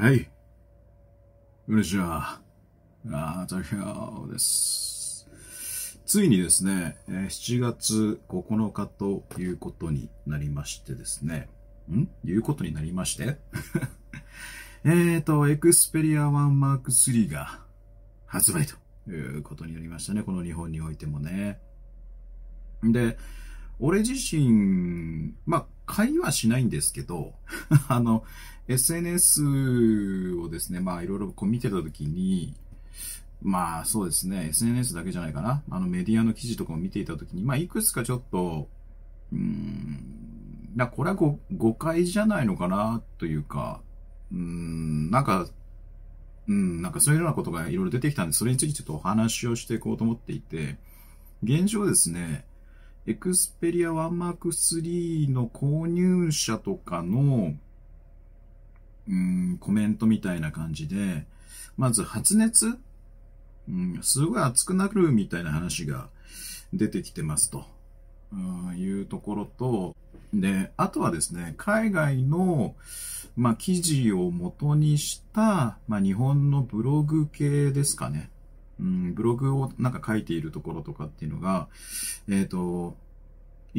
はい。こんにちは。あー、ょ変です。ついにですね、7月9日ということになりましてですね。んいうことになりまして えっと、エクスペリア 1M3 が発売ということになりましたね。この日本においてもね。で、俺自身、まあ、介はしないんですけど、あの、SNS をですね、まあいろいろこう見てた時に、まあそうですね、SNS だけじゃないかな。あのメディアの記事とかも見ていた時に、まあいくつかちょっと、うん、な、これは誤解じゃないのかなというか、うん、なんか、うん、なんかそういうようなことがいろいろ出てきたんで、それについてちょっとお話をしていこうと思っていて、現状ですね、エクスペリアワンマーク3の購入者とかの、うん、コメントみたいな感じで、まず発熱うん、すごい熱くなるみたいな話が出てきてますと、うん、いうところと、で、あとはですね、海外の、まあ、記事を元にした、まあ、日本のブログ系ですかね。うん、ブログをなんか書いているところとかっていうのが、えっ、ー、と、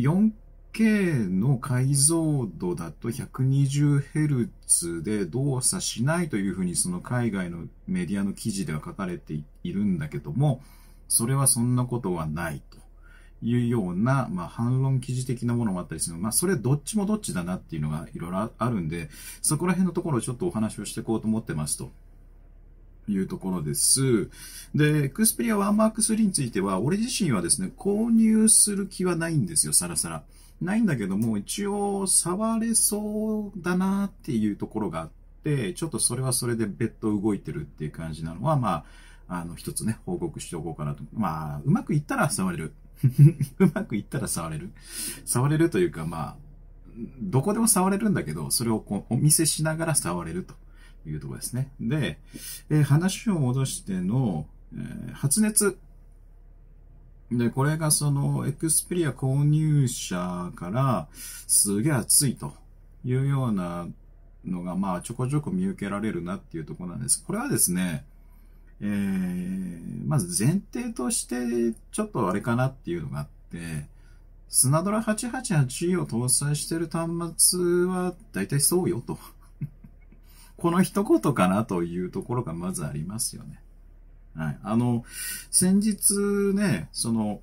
4K の解像度だと 120Hz で動作しないというふうにその海外のメディアの記事では書かれているんだけども、それはそんなことはないというような、まあ、反論記事的なものもあったりする。まあ、それどっちもどっちだなっていうのがいろいろあるんで、そこら辺のところをちょっとお話をしていこうと思ってますと。いうところです。で、Xperia 1Mark3 については、俺自身はですね、購入する気はないんですよ、さらさら。ないんだけども、一応、触れそうだなっていうところがあって、ちょっとそれはそれで別途動いてるっていう感じなのは、まあ、あの、一つね、報告しておこうかなと。まあ、うまくいったら触れる。うまくいったら触れる。触れるというか、まあ、どこでも触れるんだけど、それをこうお見せしながら触れると。いうところですね。で、えー、話を戻しての、えー、発熱。で、これがその、エクスペリア購入者から、すげえ熱いというようなのが、まあ、ちょこちょこ見受けられるなっていうところなんです。これはですね、えー、まず前提として、ちょっとあれかなっていうのがあって、スナドラ 888E を搭載している端末は、だいたいそうよと。この一言かなというところがまずありますよね。はい。あの、先日ね、その、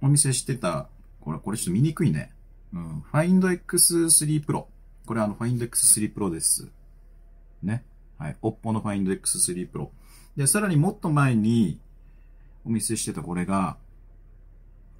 お見せしてた、これ、これちょっと見にくいね。うん。Find X3 Pro。これあの、Find X3 Pro です。ね。はい。Oppo の Find X3 Pro。で、さらにもっと前にお見せしてたこれが、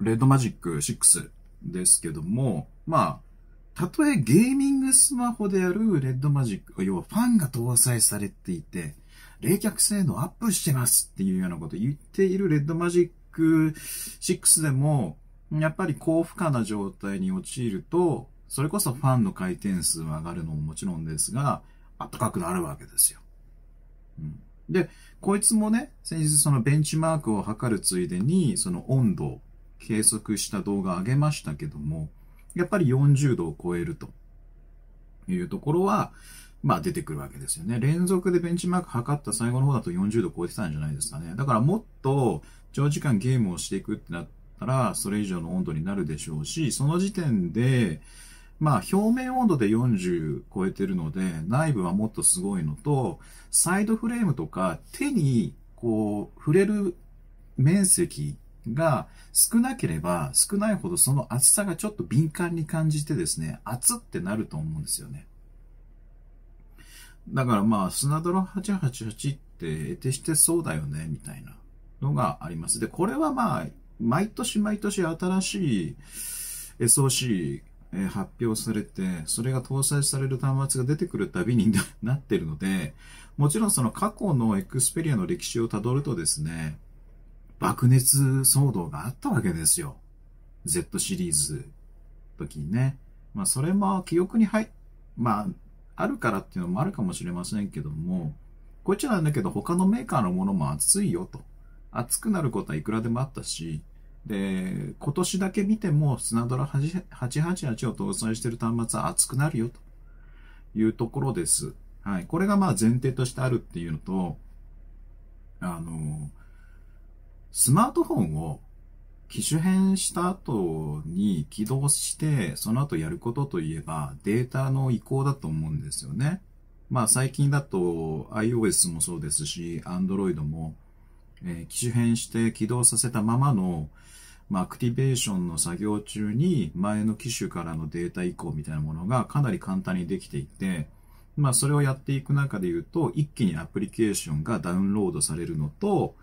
レッドマジック6ですけども、まあ、たとえゲーミングスマホであるレッドマジック、要はファンが搭載されていて、冷却性能アップしてますっていうようなこと言っているレッドマジック6でも、やっぱり高負荷な状態に陥ると、それこそファンの回転数は上がるのももちろんですが、暖かくなるわけですよ。うん、で、こいつもね、先日そのベンチマークを測るついでに、その温度を計測した動画を上げましたけども、やっぱり40度を超えるというところは、まあ出てくるわけですよね。連続でベンチマーク測った最後の方だと40度超えてたんじゃないですかね。だからもっと長時間ゲームをしていくってなったら、それ以上の温度になるでしょうし、その時点で、まあ表面温度で40超えてるので、内部はもっとすごいのと、サイドフレームとか手にこう触れる面積が少なければ少ないほどその厚さがちょっと敏感に感じてですね、暑ってなると思うんですよね。だからまあ、スナドロ888って得てしてそうだよね、みたいなのがあります。で、これはまあ、毎年毎年新しい SOC 発表されて、それが搭載される端末が出てくるたびに なってるので、もちろんその過去のエクスペリアの歴史をたどるとですね、爆熱騒動があったわけですよ。Z シリーズ時にね。まあ、それも記憶に入っ、まあ、あるからっていうのもあるかもしれませんけども、こっちなんだけど他のメーカーのものも熱いよと。熱くなることはいくらでもあったし、で、今年だけ見てもスナドラ888を搭載している端末は熱くなるよというところです。はい。これがまあ前提としてあるっていうのと、あの、スマートフォンを機種変した後に起動して、その後やることといえばデータの移行だと思うんですよね。まあ最近だと iOS もそうですし、Android も、えー、機種変して起動させたままの、まあ、アクティベーションの作業中に前の機種からのデータ移行みたいなものがかなり簡単にできていて、まあそれをやっていく中で言うと、一気にアプリケーションがダウンロードされるのと、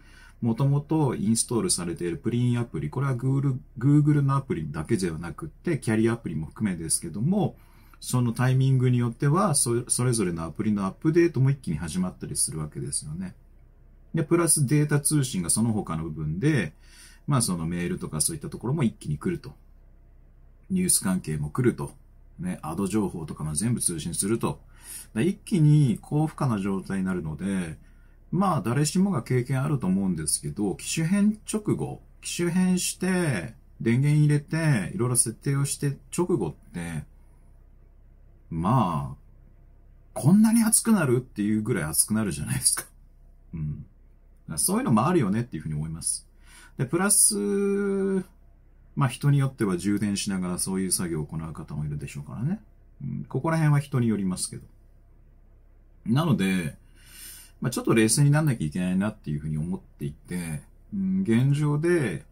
もともとインストールされているプリンアプリ、これは Google, Google のアプリだけではなくて、キャリアアプリも含めですけども、そのタイミングによってはそ、それぞれのアプリのアップデートも一気に始まったりするわけですよね。で、プラスデータ通信がその他の部分で、まあそのメールとかそういったところも一気に来ると。ニュース関係も来ると。ね、アド情報とかも全部通信すると。一気に高負荷な状態になるので、まあ、誰しもが経験あると思うんですけど、機種変直後、機種変して、電源入れて、いろいろ設定をして直後って、まあ、こんなに熱くなるっていうぐらい熱くなるじゃないですか。うん。そういうのもあるよねっていうふうに思います。で、プラス、まあ人によっては充電しながらそういう作業を行う方もいるでしょうからね。うん、ここら辺は人によりますけど。なので、まあ、ちょっと冷静になんなきゃいけないなっていうふうに思っていて、うん、現状で、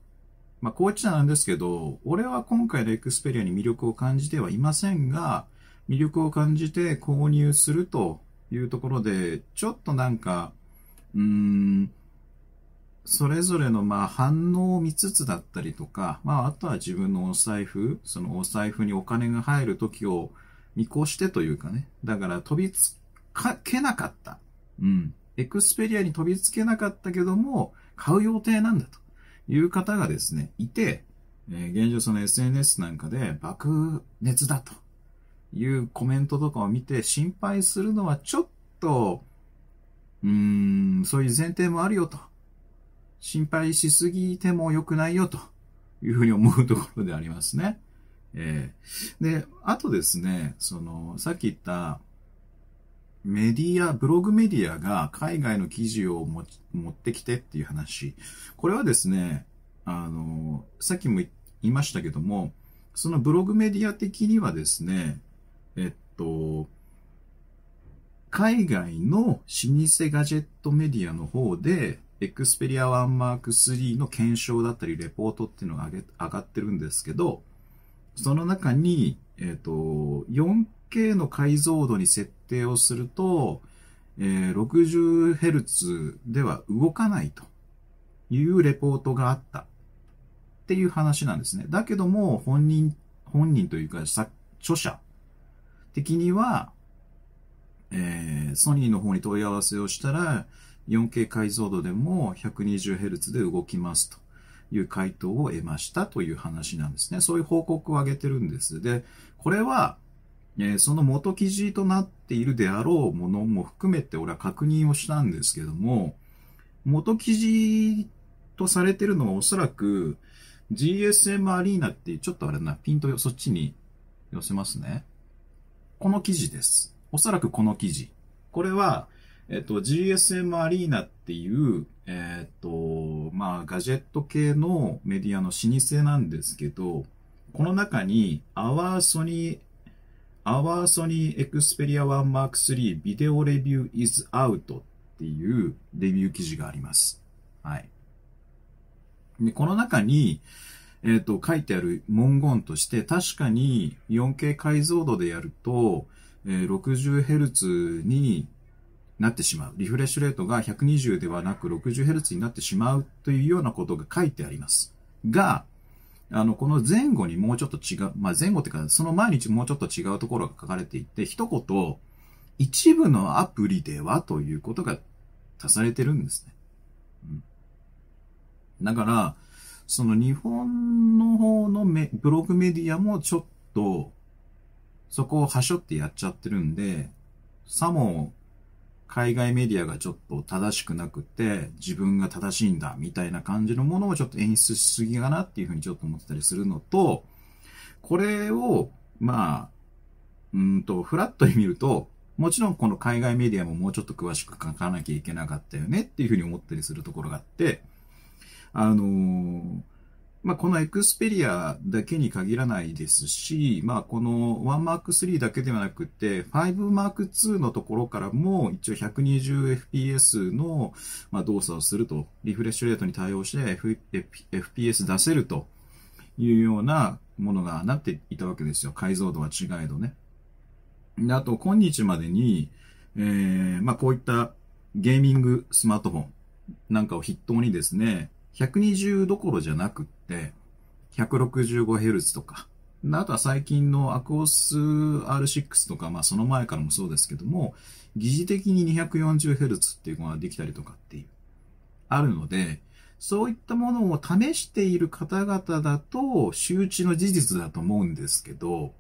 まあ、こう言なんですけど、俺は今回のエクスペリアに魅力を感じてはいませんが、魅力を感じて購入するというところで、ちょっとなんか、うーん、それぞれのまあ反応を見つつだったりとか、まああとは自分のお財布、そのお財布にお金が入る時を見越してというかね、だから飛びつけなかった。うん。エクスペリアに飛びつけなかったけども、買う予定なんだという方がですね、いて、え現状その SNS なんかで爆熱だというコメントとかを見て心配するのはちょっと、うーん、そういう前提もあるよと。心配しすぎても良くないよというふうに思うところでありますね。えー、で、あとですね、その、さっき言ったメディア、ブログメディアが海外の記事を持ってきてっていう話。これはですね、あの、さっきも言いましたけども、そのブログメディア的にはですね、えっと、海外の老舗ガジェットメディアの方で、エクスペリア1ク3の検証だったり、レポートっていうのが上げ上がってるんですけど、その中に、えっ、と、4 4K の解像度に設定をすると、えー、60Hz では動かないというレポートがあったっていう話なんですね。だけども、本人、本人というか、著者的には、えー、ソニーの方に問い合わせをしたら、4K 解像度でも 120Hz で動きますという回答を得ましたという話なんですね。そういう報告を上げてるんです。で、これはえその元記事となっているであろうものも含めて俺は確認をしたんですけども、元記事とされてるのはおそらく GSM アリーナってちょっとあれな、ピントそっちに寄せますね。この記事です。おそらくこの記事。これは、えっと、GSM アリーナっていう、えっと、まあ、ガジェット系のメディアの老舗なんですけど、この中に、アワーソニー Our Sony Xperia 1 Mark III ビデオレビュー is out っていうレビュー記事があります。はい。で、この中に、えっ、ー、と、書いてある文言として、確かに 4K 解像度でやると、えー、60Hz になってしまう。リフレッシュレートが120ではなく 60Hz になってしまうというようなことが書いてあります。が、あの、この前後にもうちょっと違う、まあ、前後っていうか、その毎日もうちょっと違うところが書かれていて、一言、一部のアプリではということが足されてるんですね。うん、だから、その日本の方のメブログメディアもちょっと、そこをはしょってやっちゃってるんで、さも海外メディアがちょっと正しくなくて、自分が正しいんだ、みたいな感じのものをちょっと演出しすぎかなっていうふうにちょっと思ってたりするのと、これを、まあ、うんと、フラットに見ると、もちろんこの海外メディアももうちょっと詳しく書かなきゃいけなかったよねっていうふうに思ったりするところがあって、あのーまあ、このエクスペリアだけに限らないですし、まあ、この 1M3 だけではなくて、5M2 のところからも一応 120fps のまあ動作をすると、リフレッシュレートに対応して FPS 出せるというようなものがなっていたわけですよ。解像度は違えどね。であと、今日までに、えー、まあ、こういったゲーミングスマートフォンなんかを筆頭にですね、120どころじゃなくって、165Hz とか、あとは最近のアクオス R6 とか、まあその前からもそうですけども、疑似的に 240Hz っていうのができたりとかっていう、あるので、そういったものを試している方々だと、周知の事実だと思うんですけど、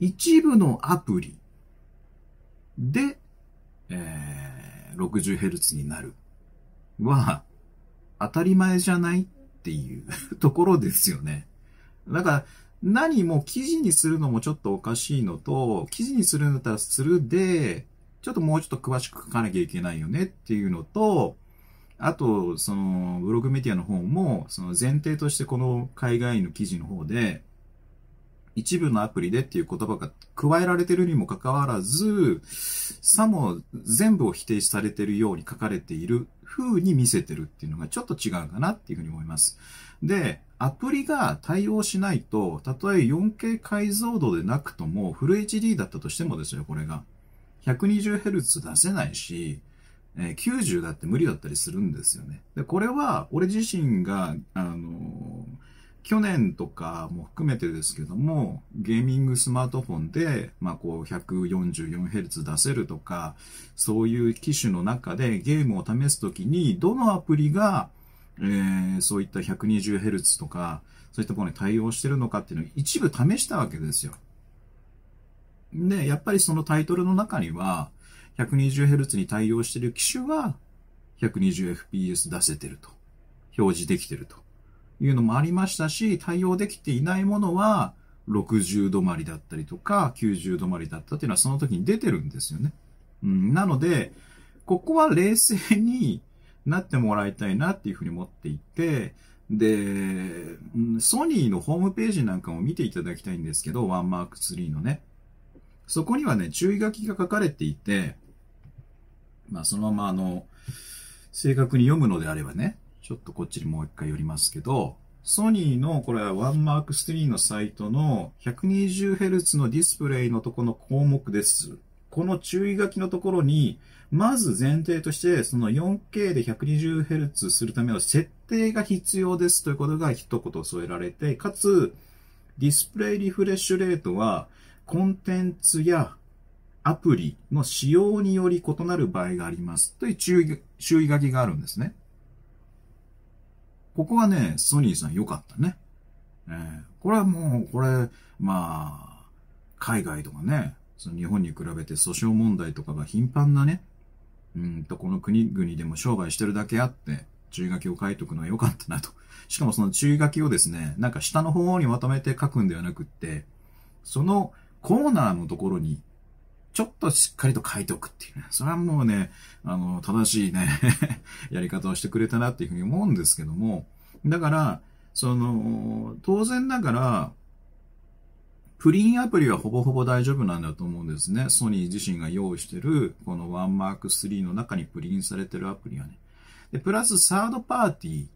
一部のアプリで、えー、60Hz になるは、当たり前じゃないっていう ところですよね。だから、何も記事にするのもちょっとおかしいのと、記事にするんだったらするで、ちょっともうちょっと詳しく書かなきゃいけないよねっていうのと、あと、その、ブログメディアの方も、その前提としてこの海外の記事の方で、一部のアプリでっていう言葉が加えられてるにもかかわらず、さも全部を否定されてるように書かれている風に見せてるっていうのがちょっと違うかなっていうふうに思います。で、アプリが対応しないと、たとえ 4K 解像度でなくとも、フル HD だったとしてもですよ、これが。120Hz 出せないし、90だって無理だったりするんですよね。で、これは、俺自身が、あのー去年とかも含めてですけども、ゲーミングスマートフォンで、まあ、こう 144Hz 出せるとか、そういう機種の中でゲームを試すときに、どのアプリが、えー、そういった 120Hz とか、そういったものに対応してるのかっていうのを一部試したわけですよ。で、やっぱりそのタイトルの中には、120Hz に対応してる機種は、120fps 出せてると。表示できてると。いうのもありましたし、対応できていないものは、60止まりだったりとか、90止まりだったっていうのはその時に出てるんですよね。うん、なので、ここは冷静になってもらいたいなっていうふうに思っていて、で、ソニーのホームページなんかも見ていただきたいんですけど、ワンマーク3のね。そこにはね、注意書きが書かれていて、まあそのままあの、正確に読むのであればね、ちょっとこっちにもう一回寄りますけど、ソニーのこれはワンマーク3のサイトの 120Hz のディスプレイのとこの項目です。この注意書きのところに、まず前提として、その 4K で 120Hz するための設定が必要ですということが一言添えられて、かつ、ディスプレイリフレッシュレートは、コンテンツやアプリの使用により異なる場合がありますという注意書きがあるんですね。ここはね、ソニーさん良かったね。えー、これはもう、これ、まあ、海外とかね、その日本に比べて訴訟問題とかが頻繁なね、うんと、この国々でも商売してるだけあって、注意書きを書いとくのは良かったなと。しかもその注意書きをですね、なんか下の方にまとめて書くんではなくって、そのコーナーのところにちょっとしっかりと書いておくっていうね。それはもうね、あの、正しいね やり方をしてくれたなっていうふうに思うんですけども、だから、その、当然ながら、プリンアプリはほぼほぼ大丈夫なんだと思うんですね。ソニー自身が用意してる、このワンマーク3の中にプリンされてるアプリはね。で、プラスサードパーティ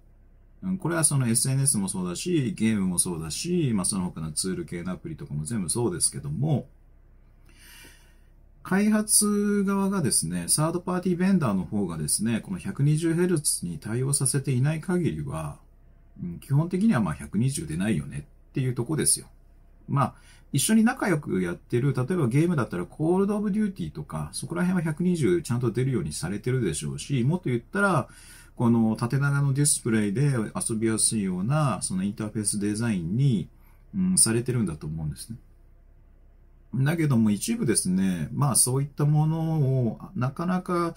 ー。これはその SNS もそうだし、ゲームもそうだし、まあその他のツール系のアプリとかも全部そうですけども、開発側がですね、サードパーティーベンダーの方がですね、この 120Hz に対応させていない限りは、うん、基本的にはま120でないよねっていうとこですよ。まあ、一緒に仲良くやってる、例えばゲームだったらコールドオブデューティーとか、そこら辺は120ちゃんと出るようにされてるでしょうし、もっと言ったら、この縦長のディスプレイで遊びやすいような、そのインターフェースデザインに、うん、されてるんだと思うんですね。だけども一部ですね、まあそういったものをなかなか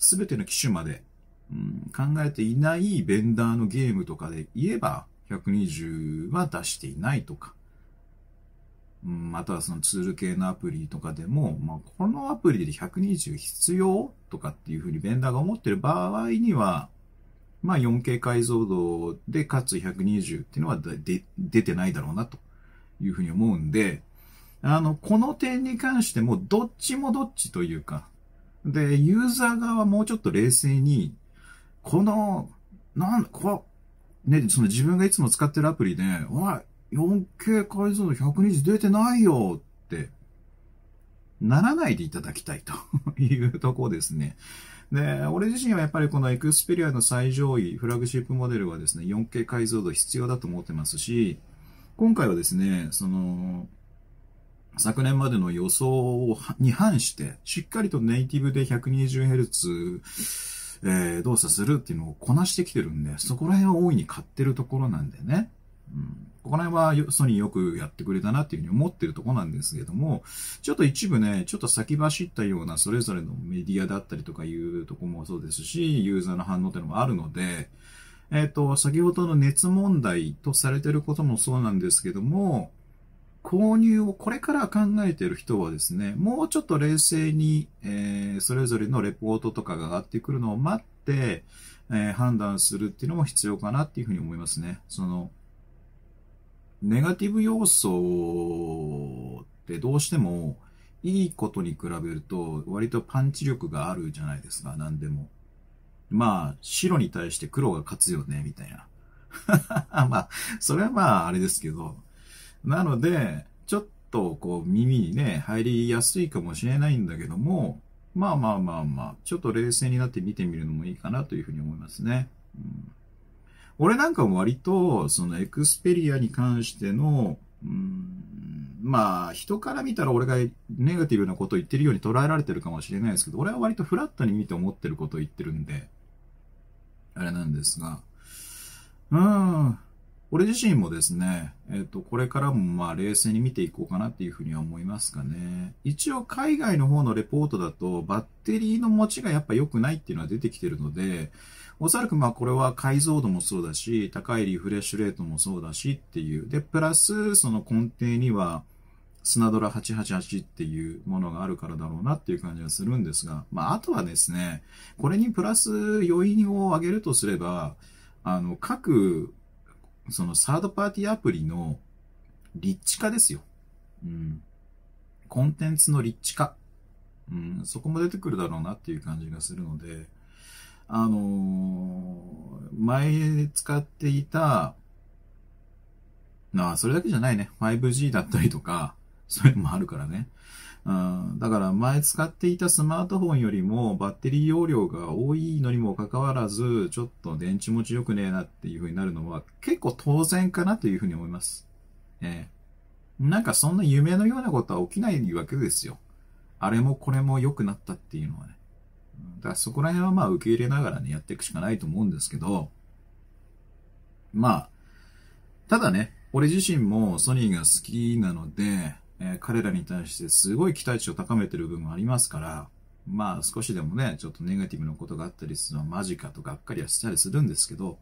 全ての機種まで、うん、考えていないベンダーのゲームとかで言えば120は出していないとか、うん、またはそのツール系のアプリとかでも、まあ、このアプリで120必要とかっていうふうにベンダーが思ってる場合には、まあ 4K 解像度でかつ120っていうのは出てないだろうなというふうに思うんで、あの、この点に関しても、どっちもどっちというか、で、ユーザー側はもうちょっと冷静に、この、なん、こね、その自分がいつも使ってるアプリで、おい、4K 解像度120出てないよって、ならないでいただきたいと いうとこですね。で、俺自身はやっぱりこのエクスペリアの最上位、フラグシップモデルはですね、4K 解像度必要だと思ってますし、今回はですね、その、昨年までの予想に反して、しっかりとネイティブで 120Hz、えー、動作するっていうのをこなしてきてるんで、そこら辺は大いに買ってるところなんでね。うん、ここら辺はソニーよくやってくれたなっていうふうに思ってるとこなんですけども、ちょっと一部ね、ちょっと先走ったようなそれぞれのメディアだったりとかいうとこもそうですし、ユーザーの反応っていうのもあるので、えっ、ー、と、先ほどの熱問題とされてることもそうなんですけども、購入をこれから考えてる人はですね、もうちょっと冷静に、えー、それぞれのレポートとかが上がってくるのを待って、えー、判断するっていうのも必要かなっていうふうに思いますね。その、ネガティブ要素ってどうしても、いいことに比べると、割とパンチ力があるじゃないですか、何でも。まあ、白に対して黒が勝つよね、みたいな。まあ、それはまあ、あれですけど、なので、ちょっとこう耳にね、入りやすいかもしれないんだけども、まあまあまあまあ、ちょっと冷静になって見てみるのもいいかなというふうに思いますね。うん、俺なんかも割と、そのエクスペリアに関しての、うん、まあ、人から見たら俺がネガティブなことを言ってるように捉えられてるかもしれないですけど、俺は割とフラットに見て思ってることを言ってるんで、あれなんですが、うん、俺自身もですね、えっ、と、これからもまあ冷静に見ていこうかなっていうふうには思いますかね。一応海外の方のレポートだと、バッテリーの持ちがやっぱ良くないっていうのは出てきてるので、おそらくまあこれは解像度もそうだし、高いリフレッシュレートもそうだしっていう。で、プラス、その根底には、スナドラ888っていうものがあるからだろうなっていう感じはするんですが、まあ、あとはですね、これにプラス余韻を上げるとすれば、あの、各そのサードパーティーアプリの立地化ですよ。うん。コンテンツの立地化。うん、そこも出てくるだろうなっていう感じがするので、あのー、前使っていた、なあ、それだけじゃないね。5G だったりとか、そうういのもあるからね。うん、だから前使っていたスマートフォンよりもバッテリー容量が多いのにもかかわらず、ちょっと電池持ち良くねえなっていう風になるのは結構当然かなという風に思います。えー、なんかそんな夢のようなことは起きないわけですよ。あれもこれも良くなったっていうのはね。だからそこら辺はまあ受け入れながらね、やっていくしかないと思うんですけど、まあ、ただね、俺自身もソニーが好きなので、え彼らに対してすごい期待値を高めてる部分もありますから、まあ少しでもね、ちょっとネガティブなことがあったりするのはマジかとがっかりはしたりするんですけど、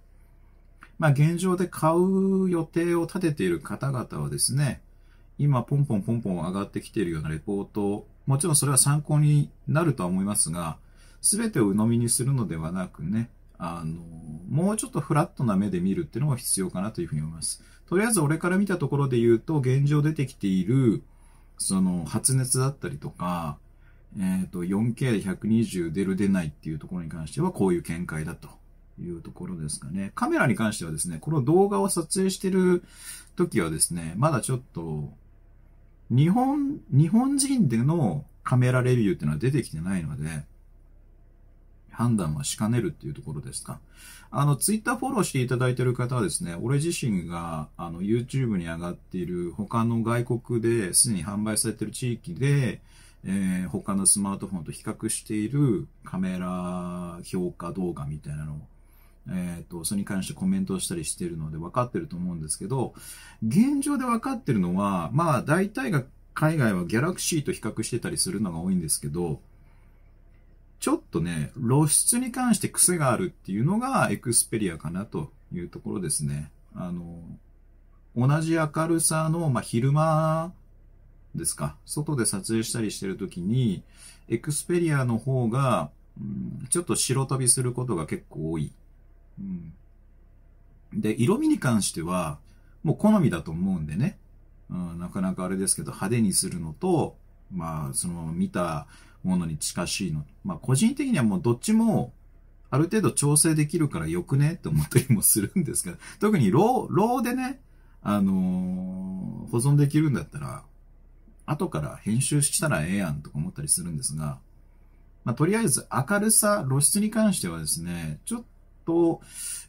まあ現状で買う予定を立てている方々はですね、今ポンポンポンポン上がってきているようなレポート、もちろんそれは参考になるとは思いますが、すべてを鵜呑みにするのではなくね、あの、もうちょっとフラットな目で見るっていうのが必要かなというふうに思います。とりあえず俺から見たところで言うと、現状出てきている、その、発熱だったりとか、えっ、ー、と、4K で120出る出ないっていうところに関しては、こういう見解だというところですかね。カメラに関してはですね、この動画を撮影してる時はですね、まだちょっと、日本、日本人でのカメラレビューっていうのは出てきてないので、判断はしかねるっていうところですか。あの、ツイッターフォローしていただいている方はですね、俺自身が、あの、YouTube に上がっている他の外国ですでに販売されている地域で、えー、他のスマートフォンと比較しているカメラ評価動画みたいなのを、えっ、ー、と、それに関してコメントをしたりしているので分かってると思うんですけど、現状で分かってるのは、まあ、大体が海外はギャラクシーと比較してたりするのが多いんですけど、ちょっとね、露出に関して癖があるっていうのがエクスペリアかなというところですね。あの、同じ明るさの、まあ、昼間ですか、外で撮影したりしてるときに、エクスペリアの方が、うん、ちょっと白飛びすることが結構多い。うん、で、色味に関しては、もう好みだと思うんでね、うん、なかなかあれですけど、派手にするのと、まあ、その見たものに近しいの。まあ、個人的にはもうどっちも、ある程度調整できるからよくねって思ったりもするんですけど、特にロー、ローでね、あのー、保存できるんだったら、後から編集したらええやんとか思ったりするんですが、まあ、とりあえず明るさ、露出に関してはですね、ちょっと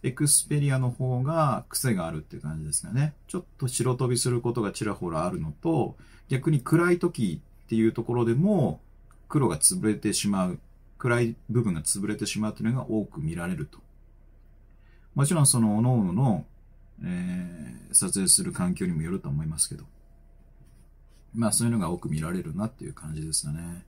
エクスペリアの方が癖があるっていう感じですかね。ちょっと白飛びすることがちらほらあるのと、逆に暗い時っていうところでも、黒が潰れてしまう、暗い部分が潰れてしまうというのが多く見られると。もちろんその各々の、えー、撮影する環境にもよると思いますけど。まあそういうのが多く見られるなっていう感じですよね。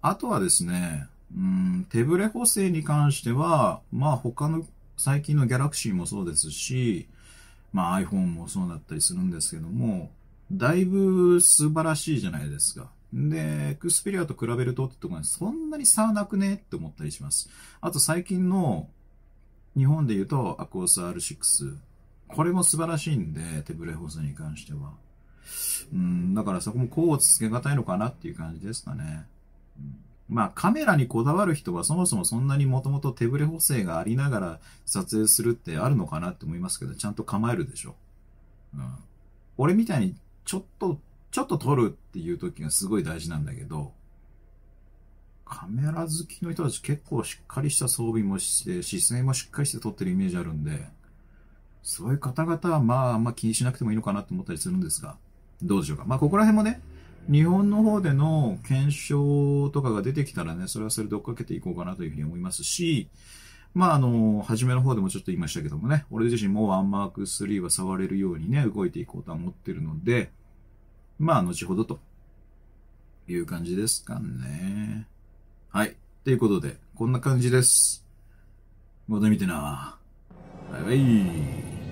あとはですね、うん、手ブレ補正に関しては、まあ他の最近の Galaxy もそうですし、まあ iPhone もそうだったりするんですけども、だいぶ素晴らしいじゃないですか。で、エクスペリアと比べるとってところにそんなに差はなくねって思ったりします。あと最近の日本で言うとアコース R6。これも素晴らしいんで、手ブレ補正に関しては。うん、だからそこもこうつけがたいのかなっていう感じですかね。うんまあカメラにこだわる人はそもそもそんなにもともと手ぶれ補正がありながら撮影するってあるのかなって思いますけど、ちゃんと構えるでしょ。うん。俺みたいにちょっとちょっと撮るっていう時がすごい大事なんだけど、カメラ好きの人たち結構しっかりした装備もして、視線もしっかりして撮ってるイメージあるんで、そういう方々はまああんま気にしなくてもいいのかなと思ったりするんですが、どうでしょうか。まあここら辺もね、日本の方での検証とかが出てきたらね、それはそれで追っかけていこうかなというふうに思いますし、まああの、初めの方でもちょっと言いましたけどもね、俺自身もワンマーク3は触れるようにね、動いていこうとは思ってるので、まあ、後ほどという感じですかね。はい。ということで、こんな感じです。また見てな。バイバイ。